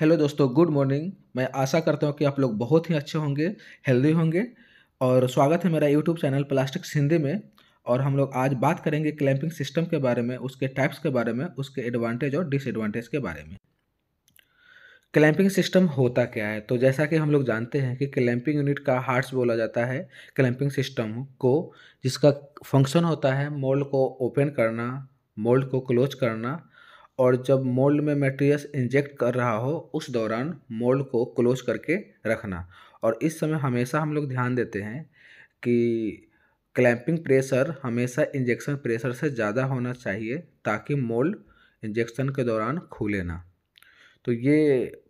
hello दोस्तों good morning मैं आशा करता हूँ कि आप लोग बहुत ही अच्छे होंगे हेल्दी होंगे और स्वागत है मेरा यूट्यूब चैनल प्लास्टिक्स हिंदी में और हम लोग आज बात करेंगे क्लैंपिंग सिस्टम के बारे में उसके टाइप्स के बारे में उसके एडवांटेज और डिसएडवांटेज के बारे में क्लैंपिंग सिस्टम होता क्या है तो जैसा कि हम लोग जानते हैं कि क्लैंपिंग यूनिट का हार्ट्स बोला जाता है क्लैंपिंग सिस्टम को जिसका फंक्शन होता है मोल्ड को ओपन करना मोल्ड को क्लोज करना और जब मोल्ड में मटेरियल्स इंजेक्ट कर रहा हो उस दौरान मोल्ड को क्लोज करके रखना और इस समय हमेशा हम लोग ध्यान देते हैं कि क्लैंपिंग प्रेशर हमेशा इंजेक्शन प्रेशर से ज़्यादा होना चाहिए ताकि मोल्ड इंजेक्शन के दौरान खुले ना तो ये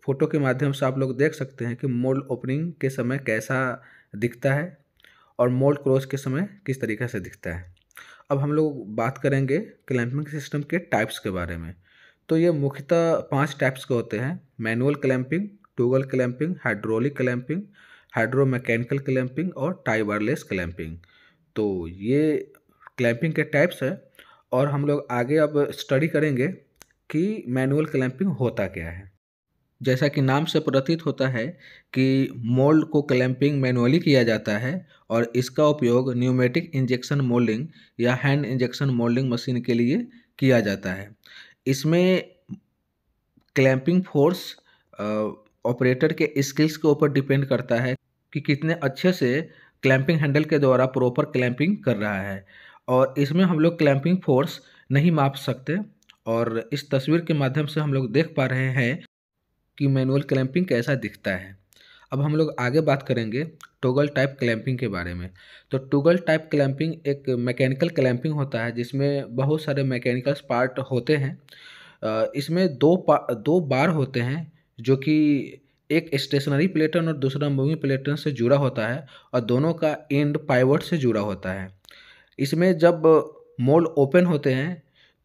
फ़ोटो के माध्यम से आप लोग देख सकते हैं कि मोल्ड ओपनिंग के समय कैसा दिखता है और मोल्ड क्लोज के समय किस तरीके से दिखता है अब हम लोग बात करेंगे क्लैंपिंग सिस्टम के टाइप्स के बारे में तो ये मुख्यतः पांच टाइप्स के होते हैं manual clamping toggle clamping hydraulic clamping hydro mechanical clamping और टाई वायरलेस क्लैंपिंग तो ये क्लैंपिंग के टाइप्स हैं और हम लोग आगे अब स्टडी करेंगे कि मैनुअल क्लैंपिंग होता क्या है जैसा कि नाम से प्रतीत होता है कि मोल्ड को क्लैंपिंग मैनुअली किया जाता है और इसका उपयोग न्यूमेटिक इंजेक्शन मोल्डिंग या हैंड इंजेक्शन मोल्डिंग मशीन के लिए किया जाता है इसमें क्लैंपिंग फोर्स ऑपरेटर के स्किल्स के ऊपर डिपेंड करता है कि कितने अच्छे से क्लैंपिंग हैंडल के द्वारा प्रॉपर क्लैंपिंग कर रहा है और इसमें हम लोग क्लैंपिंग फोर्स नहीं माप सकते और इस तस्वीर के माध्यम से हम लोग देख पा रहे हैं कि मैनुअल क्लैंपिंग कैसा दिखता है अब हम लोग आगे बात करेंगे टोगल टाइप क्लैंपिंग के बारे में तो टोगल टाइप क्लैंपिंग एक मैकेनिकल क्लैंपिंग होता है जिसमें बहुत सारे मैकेनिकल पार्ट होते हैं इसमें दो पा दो बार होते हैं जो कि एक स्टेशनरी प्लेटन और दूसरा मूविंग प्लेटन से जुड़ा होता है और दोनों का एंड पाइवट से जुड़ा होता है इसमें जब मोल्ड ओपन होते हैं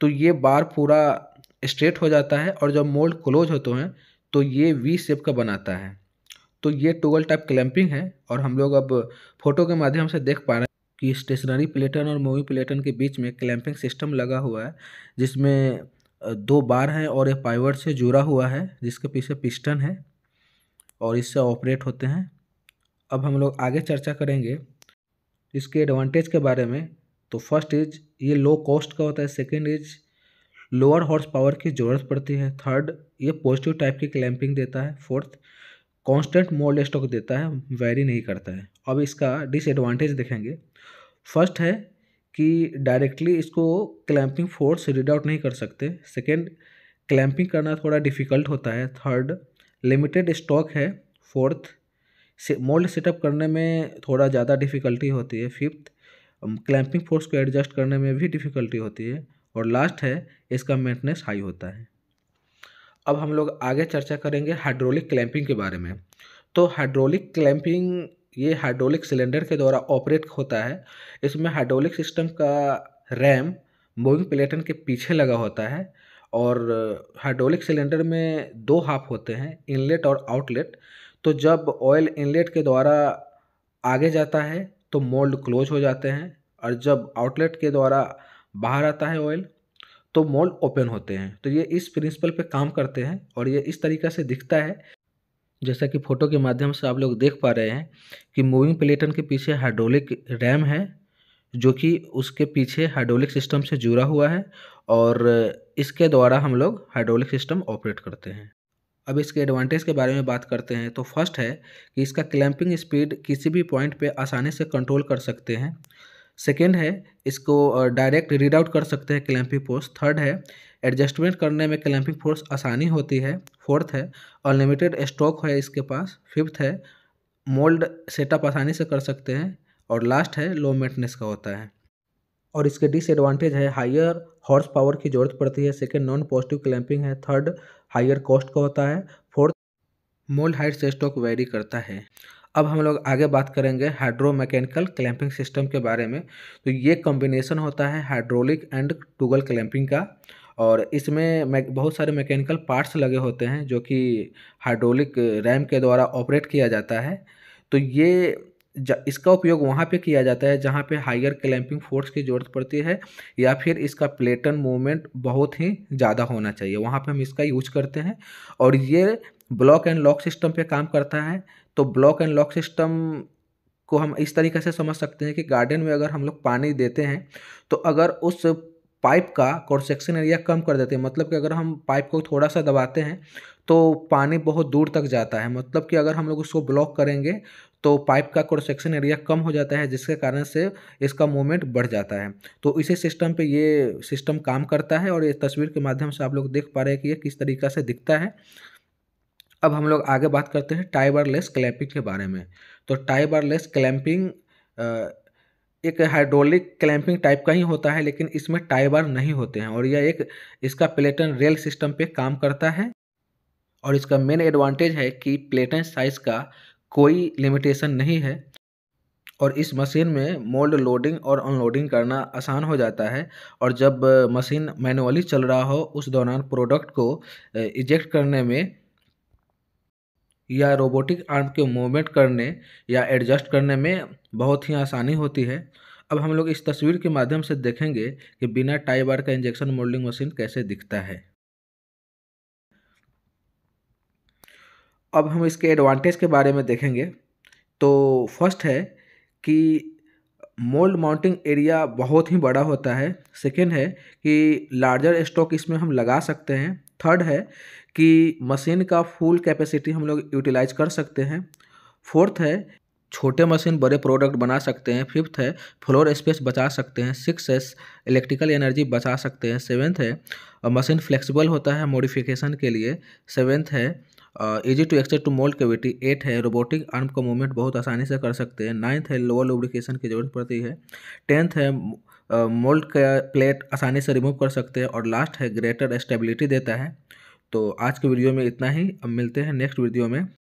तो ये बार पूरा स्ट्रेट हो जाता है और जब मोल्ड क्लोज होते हैं तो ये वी शेप का बनाता है तो ये टोगल टाइप क्लैंपिंग है और हम लोग अब फोटो के माध्यम से देख पा रहे हैं कि स्टेशनरी प्लेटन और मूवी प्लेटन के बीच में क्लैंपिंग सिस्टम लगा हुआ है जिसमें दो बार हैं और ये पाइवर से जुड़ा हुआ है जिसके पीछे पिस्टन है और इससे ऑपरेट होते हैं अब हम लोग आगे चर्चा करेंगे इसके एडवांटेज के बारे में तो फर्स्ट इज ये लो कॉस्ट का होता है second is lower horse power की ज़रूरत पड़ती है थर्ड ये पॉजिटिव टाइप की क्लैंपिंग देता है फोर्थ कांस्टेंट मोल्ड स्टॉक देता है वेरी नहीं करता है अब इसका डिसएडवांटेज देखेंगे फर्स्ट है कि डायरेक्टली इसको क्लैंपिंग फोर्स रीड आउट नहीं कर सकते सेकेंड क्लैंपिंग करना थोड़ा डिफ़िकल्ट होता है थर्ड लिमिटेड स्टॉक है फोर्थ से मोल्ड सेटअप करने में थोड़ा ज़्यादा डिफ़िकल्टी होती है फिफ्थ क्लैंपिंग फोर्स को एडजस्ट करने में भी डिफ़िकल्टी होती है और लास्ट है इसका मेंटेनेंस हाई होता है अब हम लोग आगे चर्चा करेंगे हाइड्रोलिक क्लैंपिंग के बारे में तो हाइड्रोलिक क्लैंपिंग ये हाइड्रोलिक सिलेंडर के द्वारा ऑपरेट होता है इसमें हाइड्रोलिक सिस्टम का रैम मूविंग प्लेटन के पीछे लगा होता है और हाइड्रोलिक सिलेंडर में दो हाफ होते हैं इनलेट और आउटलेट तो जब ऑयल इनलेट के द्वारा आगे जाता है तो मोल्ड क्लोज हो जाते हैं और जब आउटलेट के द्वारा बाहर आता है ऑयल तो मॉल ओपन होते हैं तो ये इस प्रिंसिपल पे काम करते हैं और ये इस तरीका से दिखता है जैसा कि फ़ोटो के माध्यम से आप लोग देख पा रहे हैं कि मूविंग प्लेटन के पीछे हाइड्रोलिक रैम है जो कि उसके पीछे हाइड्रोलिक सिस्टम से जुड़ा हुआ है और इसके द्वारा हम लोग हाइड्रोलिक सिस्टम ऑपरेट करते हैं अब इसके एडवांटेज के बारे में बात करते हैं तो फर्स्ट है कि इसका क्लैंपिंग स्पीड किसी भी पॉइंट पे आसानी से कंट्रोल कर सकते हैं सेकेंड है इसको डायरेक्ट रीड आउट कर सकते हैं क्लैंपिंग फोर्स थर्ड है एडजस्टमेंट करने में क्लैंपिंग फोर्स आसानी होती है फोर्थ है अनलिमिटेड स्टॉक है इसके पास फिफ्थ है मोल्ड सेटअप आसानी से कर सकते हैं और लास्ट है लो मेंटेनेंस का होता है और इसके डिसएडवांटेज है हायर हॉर्स पावर की ज़रूरत पड़ती है सेकेंड नॉन पॉजिटिव क्लैंपिंग है थर्ड हायर कॉस्ट का होता है फोर्थ मोल्ड हाइट से स्टॉक वेरी करता है अब हम लोग आगे बात करेंगे हाइड्रोमैकेनिकल क्लैंपिंग सिस्टम के बारे में तो ये कॉम्बिनेशन होता है हाइड्रोलिक एंड टूगल क्लैंपिंग का और इसमें बहुत सारे मैकेनिकल पार्ट्स लगे होते हैं जो कि हाइड्रोलिक रैम के द्वारा ऑपरेट किया जाता है तो ये इसका उपयोग वहाँ पे किया जाता है जहाँ पे हायर क्लैंपिंग फोर्स की ज़रूरत पड़ती है या फिर इसका प्लेटन मूवमेंट बहुत ही ज़्यादा होना चाहिए वहाँ पे हम इसका यूज करते हैं और ये ब्लॉक एंड लॉक सिस्टम पे काम करता है तो ब्लॉक एंड लॉक सिस्टम को हम इस तरीके से समझ सकते हैं कि गार्डन में अगर हम लोग पानी देते हैं तो अगर उस पाइप का कॉन्सेक्शन एरिया कम कर देते हैं मतलब कि अगर हम पाइप को थोड़ा सा दबाते हैं तो पानी बहुत दूर तक जाता है मतलब कि अगर हम लोग उसको ब्लॉक करेंगे तो पाइप का कॉन्सेक्शन एरिया कम हो जाता है जिसके कारण से इसका मूवमेंट बढ़ जाता है तो इसी सिस्टम पे ये सिस्टम काम करता है और ये तस्वीर के माध्यम से आप लोग देख पा रहे हैं कि ये किस तरीका से दिखता है अब हम लोग आगे बात करते हैं टाइबरलेस क्लैंपिंग के बारे में तो टाइबरलेस क्लैंपिंग एक हाइड्रोलिक क्लैंपिंग टाइप का ही होता है लेकिन इसमें टाइबर नहीं होते हैं और यह एक इसका प्लेटन रेल सिस्टम पे काम करता है और इसका मेन एडवांटेज है कि प्लेटन साइज का कोई लिमिटेशन नहीं है और इस मशीन में मोल्ड लोडिंग और अनलोडिंग करना आसान हो जाता है और जब मशीन मैनुअली चल रहा हो उस दौरान प्रोडक्ट को इजेक्ट करने में या रोबोटिक आर्म के मूवमेंट करने या एडजस्ट करने में बहुत ही आसानी होती है अब हम लोग इस तस्वीर के माध्यम से देखेंगे कि बिना टाई बार का इंजेक्शन मोल्डिंग मशीन कैसे दिखता है अब हम इसके एडवांटेज के बारे में देखेंगे तो फर्स्ट है कि मोल्ड माउंटिंग एरिया बहुत ही बड़ा होता है सेकेंड है कि लार्जर स्टॉक इसमें हम लगा सकते हैं थर्ड है कि मशीन का फुल कैपेसिटी हम लोग यूटिलाइज कर सकते हैं फोर्थ है छोटे मशीन बड़े प्रोडक्ट बना सकते हैं फिफ्थ है फ्लोर स्पेस बचा सकते हैं सिक्स है इलेक्ट्रिकल एनर्जी बचा सकते हैं सेवेंथ है मशीन फ्लेक्सिबल होता है मॉडिफिकेशन के लिए सेवेंथ है easy to access to mould cavity eighth है रोबोटिक आर्म का मूवमेंट बहुत आसानी से कर सकते हैं नाइन्थ है लोअर लुब्रिकेशन की जरूरत पड़ती है टेंथ है मोल्ड का प्लेट आसानी से रिमूव कर सकते हैं और लास्ट है ग्रेटर स्टेबिलिटी देता है तो आज के वीडियो में इतना ही अब मिलते हैं नेक्स्ट वीडियो में